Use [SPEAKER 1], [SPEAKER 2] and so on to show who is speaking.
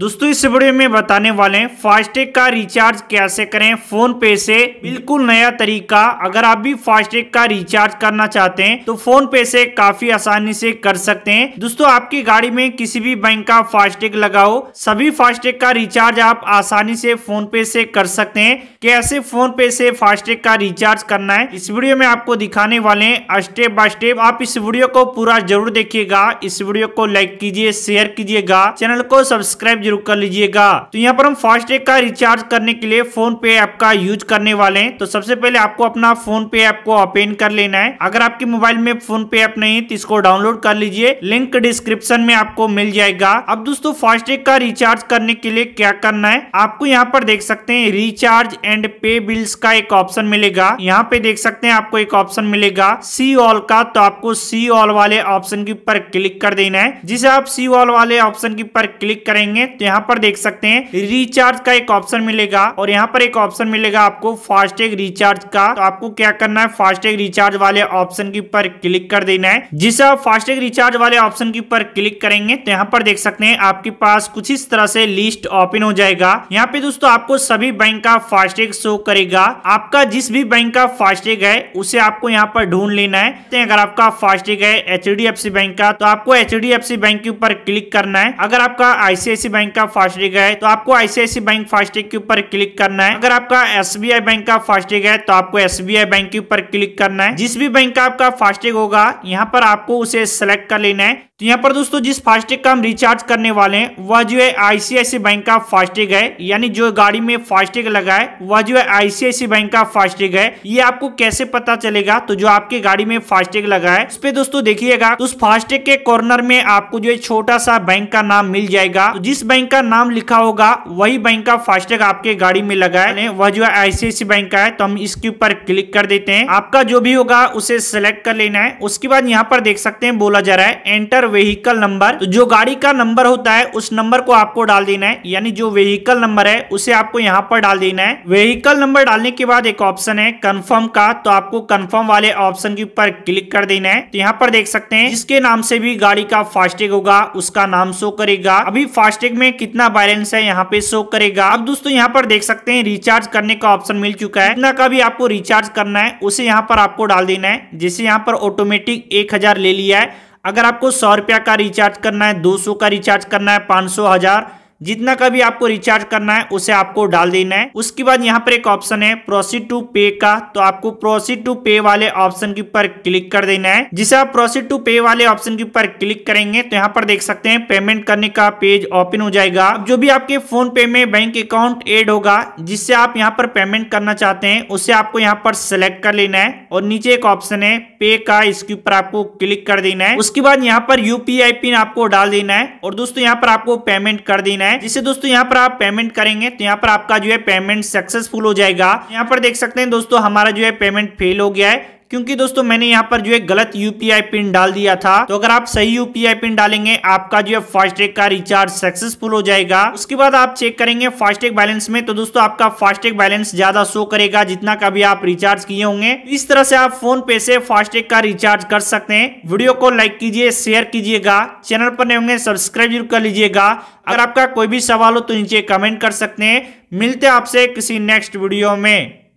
[SPEAKER 1] दोस्तों इस वीडियो में बताने वाले हैं फास्टैग का रिचार्ज कैसे करें फोन पे से बिल्कुल नया तरीका अगर आप भी फास्टैग का रिचार्ज करना चाहते हैं तो फोन पे से काफी आसानी से कर सकते हैं दोस्तों आपकी गाड़ी में किसी भी बैंक का फास्टैग लगाओ सभी फास्टैग का रिचार्ज आप आसानी से फोन पे से कर सकते हैं कैसे फोन पे से फास्टैग का रिचार्ज करना है इस वीडियो में आपको दिखाने वाले हैं स्टेप बाय स्टेप आप इस वीडियो को पूरा जरूर देखिएगा इस वीडियो को लाइक कीजिए शेयर कीजिएगा चैनल को सब्सक्राइब जरूर कर लीजिएगा तो यहाँ पर हम फास्टैग का रिचार्ज करने के लिए फोन पे ऐप का यूज करने वाले हैं तो सबसे पहले आपको अपना फोन पे ऐप को ओपन कर लेना है अगर आपके मोबाइल में फोन पे ऐप नहीं है तो इसको डाउनलोड कर लीजिए लिंक डिस्क्रिप्शन में आपको मिल जाएगा अब दोस्तों फास्टैग का रिचार्ज करने के लिए क्या करना है आपको यहाँ पर देख सकते हैं रिचार्ज एंड पे बिल्स का एक ऑप्शन मिलेगा यहाँ पे देख सकते हैं आपको एक ऑप्शन मिलेगा सी ऑल का तो आपको सी ऑल वाले ऑप्शन के ऊपर क्लिक कर देना है जिसे आप सी ऑल वाले ऑप्शन के ऊपर क्लिक करेंगे तो यहाँ पर देख सकते हैं रिचार्ज का एक ऑप्शन मिलेगा और यहाँ पर एक ऑप्शन मिलेगा आपको फास्टैग रिचार्ज का तो आपको क्या करना है फास्टैग रिचार्ज वाले ऑप्शन के ऊपर क्लिक कर देना है जिसे आप फास्टैग रिचार्ज वाले ऑप्शन के ऊपर क्लिक करेंगे तो यहाँ पर देख सकते हैं आपके पास कुछ इस तरह से लिस्ट ओपन हो जाएगा यहाँ पे दोस्तों आपको सभी बैंक का फास्टैग शो करेगा आपका जिस भी बैंक का फास्टैग है उसे आपको यहाँ पर ढूंढ लेना है तो अगर आपका फास्टैग है एच बैंक का तो आपको एच बैंक के ऊपर क्लिक करना है अगर आपका आईसीआईसी बैंक का फास्टैग है तो आपको आईसीआईसी बैंक फास्टैग के ऊपर क्लिक करना है अगर आपका एसबीआई बैंक का फास्टैग है तो आपको एसबीआई बैंक के ऊपर क्लिक करना है जिस भी बैंक का आपका फास्टैग होगा यहाँ पर आपको उसे सेलेक्ट कर लेना है तो यहाँ पर दोस्तों जिस फास्टैग का हम रिचार्ज करने वाले हैं वह जो है आईसीआईसी बैंक का फास्टैग है यानी जो गाड़ी में फास्टैग लगा है वह जो है आईसीआईसी बैंक का फास्टैग है ये आपको कैसे पता चलेगा तो जो आपके गाड़ी में फास्टैग लगा है उस पर दोस्तों देखिएगा तो उस फास्टैग के कॉर्नर में आपको जो है छोटा सा बैंक का नाम मिल जाएगा तो जिस बैंक का नाम लिखा होगा वही बैंक का फास्टैग आपके गाड़ी में लगा है वह जो है आईसीआईसी बैंक का है तो हम इसके ऊपर क्लिक कर देते हैं आपका जो भी होगा उसे सिलेक्ट कर लेना है उसके बाद यहाँ पर देख सकते हैं बोला जा रहा है एंटर व्हीकल नंबर तो जो गाड़ी का नंबर होता है उस नंबर को आपको डाल देना है यानी जो व्हीकल नंबर है उसे आपको यहाँ पर डाल देना है व्हीकल नंबर डालने के बाद एक ऑप्शन है कन्फर्म का तो आपको कन्फर्म वाले ऑप्शन के ऊपर क्लिक कर देना है तो यहाँ पर देख सकते हैं जिसके नाम से भी गाड़ी का फास्टैग होगा उसका नाम शो करेगा अभी फास्टैग में कितना बैलेंस है यहाँ पे शो करेगा अब दोस्तों यहाँ पर देख सकते हैं रिचार्ज करने का ऑप्शन मिल चुका है इतना का भी आपको रिचार्ज करना है उसे यहाँ पर आपको डाल देना है जिसे यहाँ पर ऑटोमेटिक एक हजार ले लिया है अगर आपको सौ रुपया का रिचार्ज करना है दो सौ का रिचार्ज करना है पाँच सौ हज़ार जितना का भी आपको रिचार्ज करना है उसे आपको डाल देना है उसके बाद यहाँ पर एक ऑप्शन है प्रोसीड टू पे का तो आपको प्रोसीड टू पे वाले ऑप्शन के ऊपर क्लिक कर देना है जिसे आप प्रोसीड टू पे वाले ऑप्शन के ऊपर क्लिक करेंगे तो यहाँ पर देख सकते हैं पेमेंट करने का पेज ओपन हो जाएगा जो भी आपके फोन पे में बैंक अकाउंट एड होगा जिससे आप यहाँ पर पेमेंट करना चाहते हैं उसे आपको यहाँ पर सिलेक्ट कर लेना है और नीचे एक ऑप्शन है पे का इसके ऊपर आपको क्लिक कर देना है उसके बाद यहाँ पर यूपीआई पिन आपको डाल देना है और दोस्तों यहाँ पर आपको पेमेंट कर देना है है जिससे दोस्तों यहाँ पर आप पेमेंट करेंगे तो यहाँ पर आपका जो है पेमेंट सक्सेसफुल हो जाएगा यहाँ पर देख सकते हैं दोस्तों हमारा जो है पेमेंट फेल हो गया है क्योंकि दोस्तों मैंने यहाँ पर जो है गलत यूपीआई पिन डाल दिया था तो अगर आप सही यूपीआई पिन डालेंगे आपका जो है फास्टैग का रिचार्ज सक्सेसफुल हो जाएगा उसके बाद आप चेक करेंगे फास्टैग बैलेंस में तो दोस्तों आपका फास्टैग बैलेंस ज्यादा शो करेगा जितना का भी आप रिचार्ज किए होंगे इस तरह से आप फोन पे से फास्टैग का रिचार्ज कर सकते हैं वीडियो को लाइक कीजिए शेयर कीजिएगा चैनल पर नहीं होंगे सब्सक्राइब जरूर कर लीजिएगा अगर आपका कोई भी सवाल हो तो नीचे कमेंट कर सकते हैं मिलते आपसे किसी नेक्स्ट वीडियो में